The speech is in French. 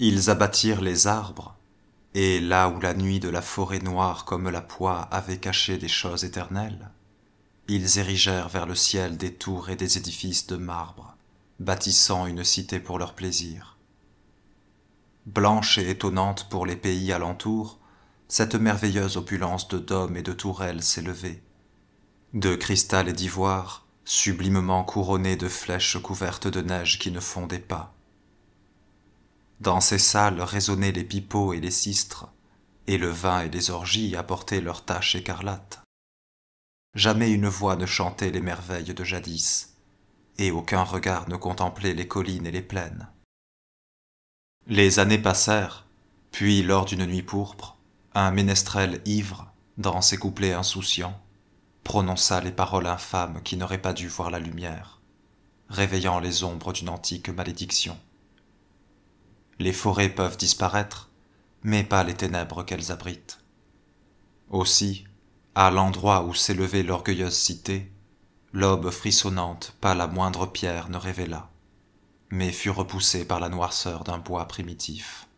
Ils abattirent les arbres, et là où la nuit de la forêt noire comme la poix avait caché des choses éternelles, ils érigèrent vers le ciel des tours et des édifices de marbre, bâtissant une cité pour leur plaisir. Blanche et étonnante pour les pays alentour, cette merveilleuse opulence de dômes et de tourelles s'élevait. De cristal et d'ivoire, sublimement couronnés de flèches couvertes de neige qui ne fondaient pas. Dans ces salles résonnaient les pipeaux et les sistres, et le vin et les orgies apportaient leurs taches écarlates. Jamais une voix ne chantait les merveilles de jadis, et aucun regard ne contemplait les collines et les plaines. Les années passèrent, puis lors d'une nuit pourpre, un ménestrel ivre, dans ses couplets insouciants, prononça les paroles infâmes qui n'auraient pas dû voir la lumière, réveillant les ombres d'une antique malédiction. Les forêts peuvent disparaître, mais pas les ténèbres qu'elles abritent. Aussi, à l'endroit où s'élevait l'orgueilleuse cité, l'aube frissonnante pas la moindre pierre ne révéla, mais fut repoussée par la noirceur d'un bois primitif.